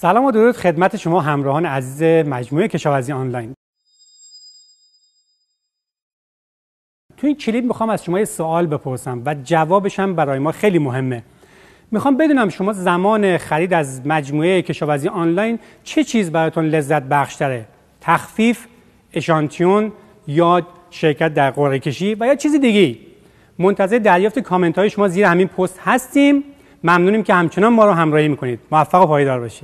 سلام و درود خدمت شما همراهان عزیز مجموعه کشاورزی آنلاین تو این کلیپ میخوام از شما یه سوال بپرسم و جوابش هم برای ما خیلی مهمه میخوام بدونم شما زمان خرید از مجموعه کشاورزی آنلاین چه چیز براتون لذت بخشتره تخفیف اشانتیون یا شرکت در قرعه کشی و یا چیز دیگه منتظر دریافت کامنت های شما زیر همین پست هستیم ممنونیم که همچنان ما رو همراهی میکنید موفق و پایدار باشید